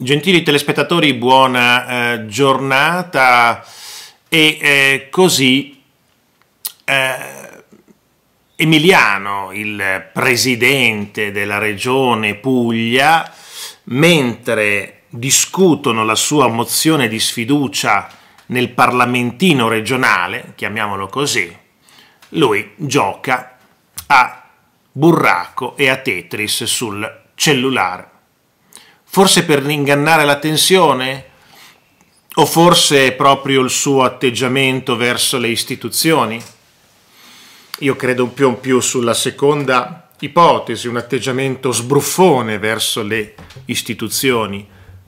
Gentili telespettatori, buona eh, giornata e eh, così eh, Emiliano, il presidente della regione Puglia, mentre discutono la sua mozione di sfiducia nel parlamentino regionale, chiamiamolo così, lui gioca a burraco e a Tetris sul cellulare. Forse per ingannare la tensione O forse è proprio il suo atteggiamento verso le istituzioni? Io credo più o più sulla seconda ipotesi, un atteggiamento sbruffone verso le istituzioni.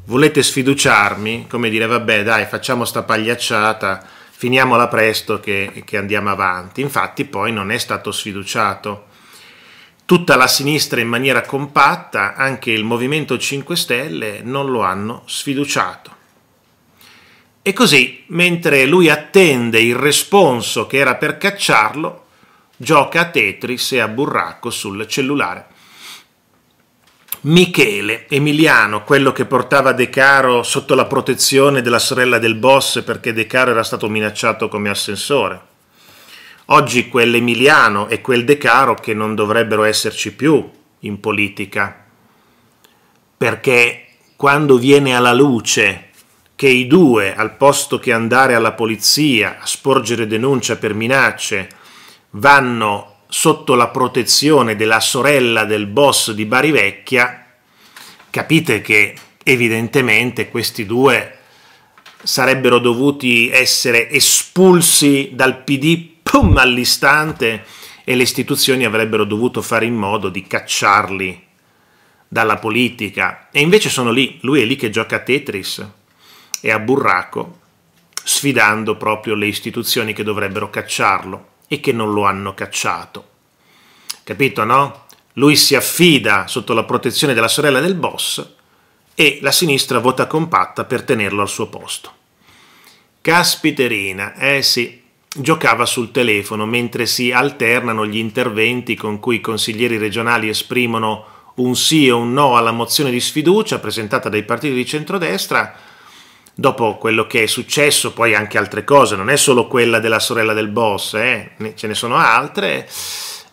Volete sfiduciarmi? Come dire, vabbè, dai, facciamo sta pagliacciata, finiamola presto che, che andiamo avanti. Infatti poi non è stato sfiduciato tutta la sinistra in maniera compatta, anche il Movimento 5 Stelle, non lo hanno sfiduciato. E così, mentre lui attende il responso che era per cacciarlo, gioca a Tetris e a Burracco sul cellulare. Michele, Emiliano, quello che portava De Caro sotto la protezione della sorella del boss perché De Caro era stato minacciato come assessore. Oggi quell'Emiliano e quel De Caro che non dovrebbero esserci più in politica, perché quando viene alla luce che i due, al posto che andare alla polizia a sporgere denuncia per minacce, vanno sotto la protezione della sorella del boss di Barivecchia, capite che evidentemente questi due sarebbero dovuti essere espulsi dal PD pum, all'istante e le istituzioni avrebbero dovuto fare in modo di cacciarli dalla politica. E invece sono lì, lui è lì che gioca a Tetris e a Burraco, sfidando proprio le istituzioni che dovrebbero cacciarlo e che non lo hanno cacciato. Capito, no? Lui si affida sotto la protezione della sorella del boss e la sinistra vota compatta per tenerlo al suo posto. Caspiterina, eh sì, giocava sul telefono mentre si alternano gli interventi con cui i consiglieri regionali esprimono un sì e un no alla mozione di sfiducia presentata dai partiti di centrodestra. Dopo quello che è successo, poi anche altre cose, non è solo quella della sorella del boss, eh? ce ne sono altre.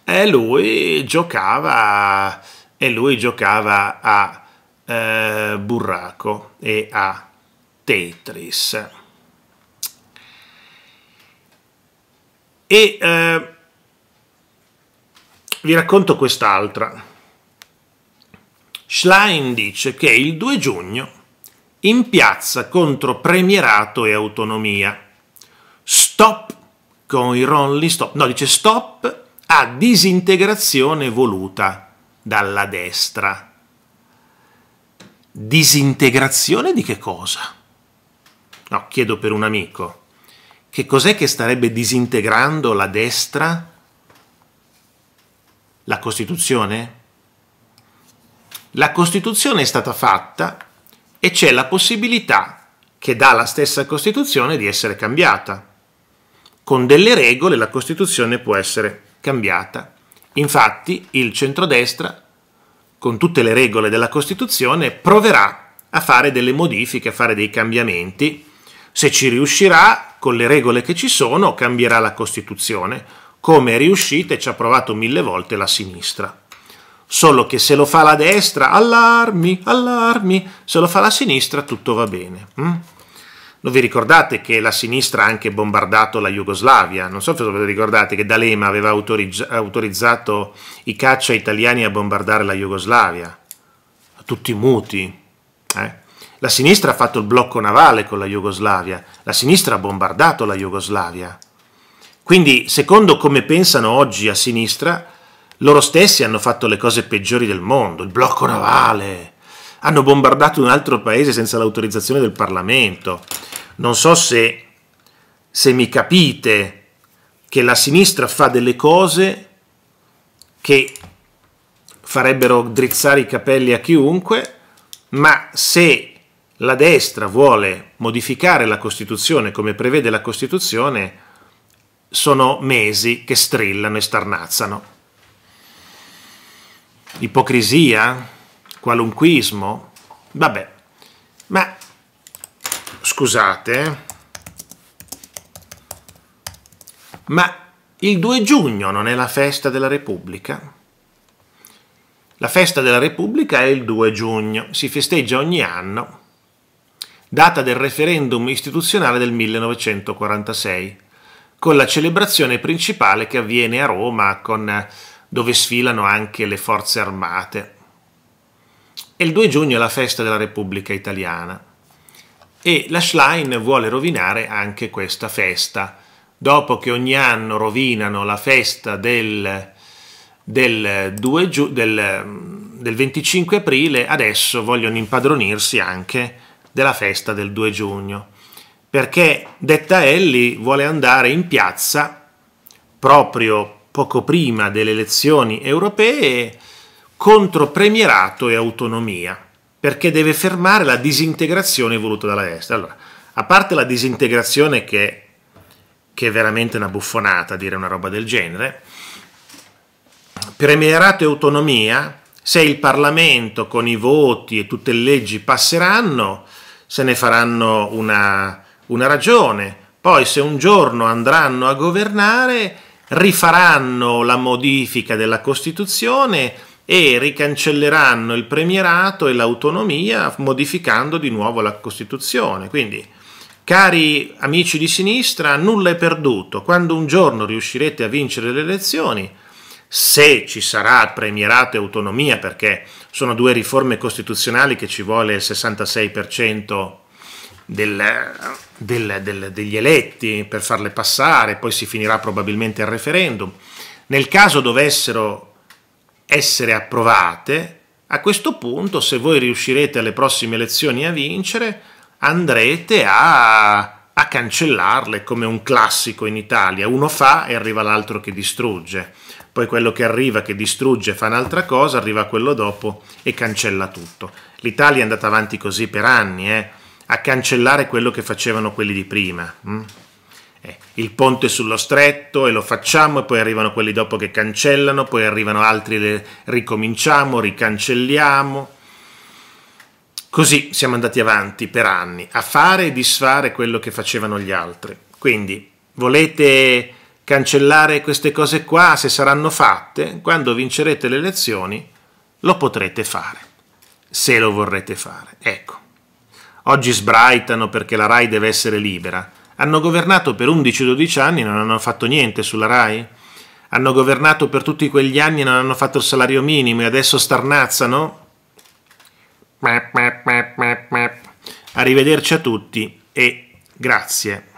E lui giocava, e lui giocava a eh, burraco e a Tetris. E eh, vi racconto quest'altra. Schlein dice che il 2 giugno in piazza contro premierato e autonomia. Stop con i Rolling Stop. No, dice stop a disintegrazione voluta dalla destra. Disintegrazione di che cosa? No, chiedo per un amico. Che cos'è che starebbe disintegrando la destra? La Costituzione? La Costituzione è stata fatta e c'è la possibilità che dà la stessa Costituzione di essere cambiata. Con delle regole la Costituzione può essere cambiata. Infatti il centrodestra, con tutte le regole della Costituzione, proverà a fare delle modifiche, a fare dei cambiamenti se ci riuscirà, con le regole che ci sono, cambierà la Costituzione, come è riuscita e ci ha provato mille volte la sinistra. Solo che se lo fa la destra, allarmi, allarmi, se lo fa la sinistra tutto va bene. Mm? Non vi ricordate che la sinistra ha anche bombardato la Jugoslavia? Non so se vi ricordate che D'Alema aveva autorizz- autorizzato i caccia italiani a bombardare la Jugoslavia. Tutti muti. Eh? La sinistra ha fatto il blocco navale con la Jugoslavia, la sinistra ha bombardato la Jugoslavia. Quindi, secondo come pensano oggi a sinistra, loro stessi hanno fatto le cose peggiori del mondo, il blocco navale, hanno bombardato un altro paese senza l'autorizzazione del Parlamento. Non so se, se mi capite che la sinistra fa delle cose che farebbero drizzare i capelli a chiunque, ma se la destra vuole modificare la Costituzione come prevede la Costituzione, sono mesi che strillano e starnazzano. Ipocrisia, qualunquismo, vabbè, ma scusate, ma il 2 giugno non è la festa della Repubblica? La festa della Repubblica è il 2 giugno, si festeggia ogni anno data del referendum istituzionale del 1946, con la celebrazione principale che avviene a Roma, con, eh, dove sfilano anche le forze armate. E il 2 giugno è la festa della Repubblica Italiana. E la Schlein vuole rovinare anche questa festa. Dopo che ogni anno rovinano la festa del, del, del, mm, del 25 aprile, adesso vogliono impadronirsi anche della festa del 2 giugno, perché Detta Elli vuole andare in piazza proprio poco prima delle elezioni europee contro premierato e autonomia, perché deve fermare la disintegrazione voluta dalla destra. Allora, a parte la disintegrazione che, che è veramente una buffonata dire una roba del genere, premierato e autonomia, se il Parlamento con i voti e tutte le leggi passeranno, se ne faranno una, una ragione, poi se un giorno andranno a governare rifaranno la modifica della Costituzione e ricancelleranno il premierato e l'autonomia modificando di nuovo la Costituzione. Quindi, cari amici di sinistra, nulla è perduto. Quando un giorno riuscirete a vincere le elezioni, se ci sarà premierato e autonomia, perché sono due riforme costituzionali che ci vuole il 66% del, del, del, degli eletti per farle passare, poi si finirà probabilmente il referendum. Nel caso dovessero essere approvate, a questo punto, se voi riuscirete alle prossime elezioni a vincere, andrete a a cancellarle come un classico in Italia. Uno fa e arriva l'altro che distrugge poi quello che arriva, che distrugge, fa un'altra cosa, arriva quello dopo e cancella tutto. L'Italia è andata avanti così per anni, eh, a cancellare quello che facevano quelli di prima. Mm? Eh, il ponte sullo stretto e lo facciamo e poi arrivano quelli dopo che cancellano, poi arrivano altri, e ricominciamo, ricancelliamo. Così siamo andati avanti per anni, a fare e disfare quello che facevano gli altri. Quindi volete cancellare queste cose qua se saranno fatte, quando vincerete le elezioni lo potrete fare, se lo vorrete fare. Ecco, oggi sbraitano perché la RAI deve essere libera. Hanno governato per 11-12 anni e non hanno fatto niente sulla RAI? Hanno governato per tutti quegli anni e non hanno fatto il salario minimo e adesso starnazzano? Arrivederci a tutti e grazie.